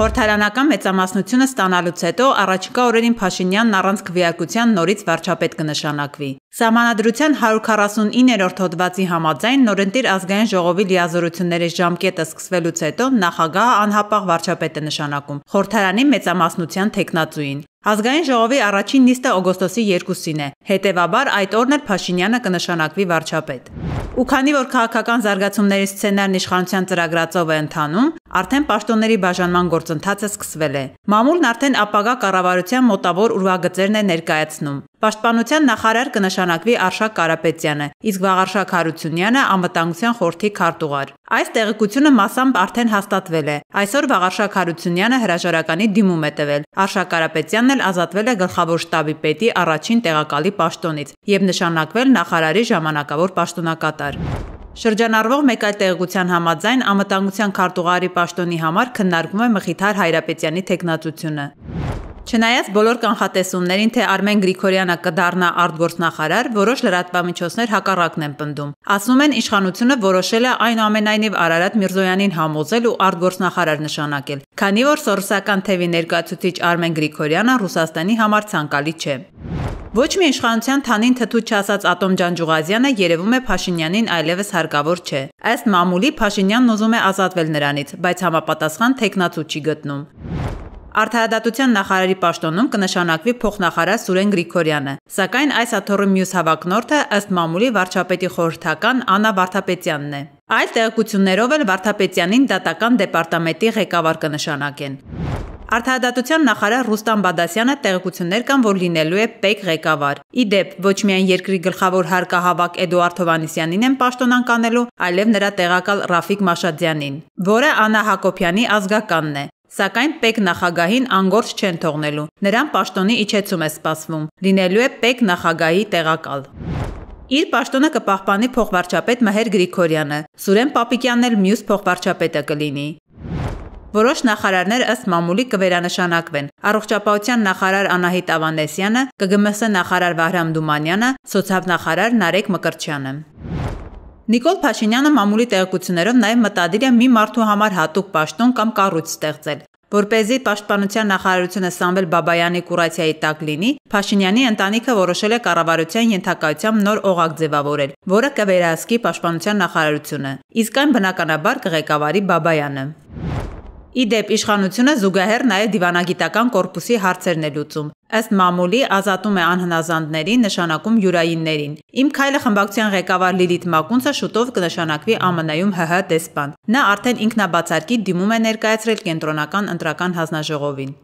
Խորհրդարանական մեծամասնությունը ստանալուց հետո առաջիկա օրերին Փաշինյանն առանց քվեարկության նորից վարչապետ կնշանակվի։ Սահմանադրության 149-րդ հոդվածի համաձայն նորընտիր ազգային ժողովի լիազորությունների ժամկետը սկսվելուց հետո նախագահը անհապաղ վարչապետ է նշանակում Խորհրդարանի մեծամասնության թեկնածուին։ Ազգային ժողովի առաջին նիստը օգոստոսի 2-ին է։ Հետևաբար այդ օրն էլ Փաշինյանը կնշանակվի վարչապետ։ Ու քանի որ քաղաքական զարգացումների սցենարն իշխանության ծրագրածով է ընթանում, արդեն պաշտոնների բաժանման գործընթացը սկսվել է։ Մամուլն արդեն ապագա կառավարության մոտավոր ուրվագծերն է ներկայացնում։ Պաշտպանության նախարար կնշանակվի Արշակ Կարապետյանը, իսկ Վաղարշակ Հարությունյանը անվտանգության խորհրդի քարտուղար։ Այս տեղեկությունը մասամբ արդեն հաստատվել է։ Այսօր Վաղարշակ Հարությունյանը հրաժարականի դիմում է տվել։ Արշակ Կարապետյանն էլ ազատվել է գլխավոր штаբի պետի առաջին տեղակալի պաշտոնից եւ նշանակվել նախարարի ժամանակավոր պաշտոնակատար։ Շրջանառվող մեկ այլ տեղեկության համաձայն անվտանգության քարտուղարի պաշտոնի համար քննարկվում է Մխիթար Հայրապետյանի թեկնածությունը։ Չնայած բոլոր կանխատեսումներին, թե Արմեն Գրիգորյանը կդառնա արտգործնախարար, որոշ լրատվամիջոցներ հակառակն են պնդում։ Ասում են, իշխանությունը որոշել է այնուամենայնիվ Արարատ Միրզոյանին համոզել ու արտգործնախարար նշանակել, քանի որ սորոսական թևի ներկայացուցիչ Արմեն Գրիգորյանը Ռուսաստանի համար ցանկալի չէ։ Ոչ մի իշխանության թանին թթու չասած Ատոմ Ջանջուղազյանը երևում է Փաշինյանին այլևս հարկավոր չէ։ Ըստ մամուլի Փաշինյանն ուզում է ազատվել նրանից, բայց համապատասխան տեխնացու չի գտնում։ Արդարադատության նախարարի պաշտոնում կնշանակվի փոխնախարար Սուրեն Գրիգորյանը, սակայն այս աթոռի մյուս հավակնորդը ըստ մամուլի վարչապետի խորհրդական Աննա Վարդապետյանն է։ Այլ տեղեկություններով էլ Վարդապետյանին դատական դեպարտամենտի ղեկավար կնշանակեն։ Արդարադատության նախարար Ռուստամ Բադասյանը տեղեկություններ կան, որ լինելու է ՊԵԿ ղեկավար։ Ի դեպ, ոչ միայն երկրի գլխավոր հարկահավաք Էդուարդ Հովանիսյանին են պաշտոնանկանելու, այլև նրա տեղակալ Ռաֆիկ Մաշադյանին, որը Անա Հակոբյանի ազգականն է։ Սակայն ՊԵԿ նախագահին անգործ չեն թողնելու։ Նրան պաշտոնի իջեցում է սպասվում։ Լինելու է ՊԵԿ նախագահի տեղակալ։ Իր պաշտոնը կպահպանի փոխվարչապետ Մհեր Գրիգորյանը։ Սուրեն Պապիկյանն էլ մյուս փոխվարչապետը կլինի։ Որոշ նախարարներ ըստ մամուլի կվերանշանակվեն։ Առողջապահության նախարար Անահիտ Ավանեսյանը, ԿԳՄՍ նախարար Վահրամ Դումանյանը, սոցիալ նախարար Նարեկ Մկրտչյանը։ Նիկոլ Փաշինյանը մամուլի տեղեկություններով նաև մտադիր է մի մարդու համար հատուկ պաշտոն կամ կառույց ստեղծել։ Որ เป զի Պաշտպանության նախարարությունը Սամվել Բաբայանի կուրացիայի տակ լինի, Փաշինյանի ընտանիքը որոշել է կառավարության ենթակայությամբ նոր օղակ ձևավորել, որը կվերահսկի Պաշտպանության նախարարությունը։ Իսկ այն բնականաբար կղեկավարի Բաբայանը։ Իդեպ իշխանությունը զուգահեռ նաև դիվանագիտական կորպուսի հարցերն է լուծում։ Ըստ մամուլի ազատում է անհնազանդներին, նշանակում յուրայիններին։ Իմ քայլը խմբակցության ղեկավար Լիլիթ Մակունցը շուտով կնշանակվի ԱՄՆ-ում ՀՀ դեսպան։ Նա արդեն ինքնաբացարկի դիմում է ներկայացրել կենտրոնական ընտրական հանձնաժողովին։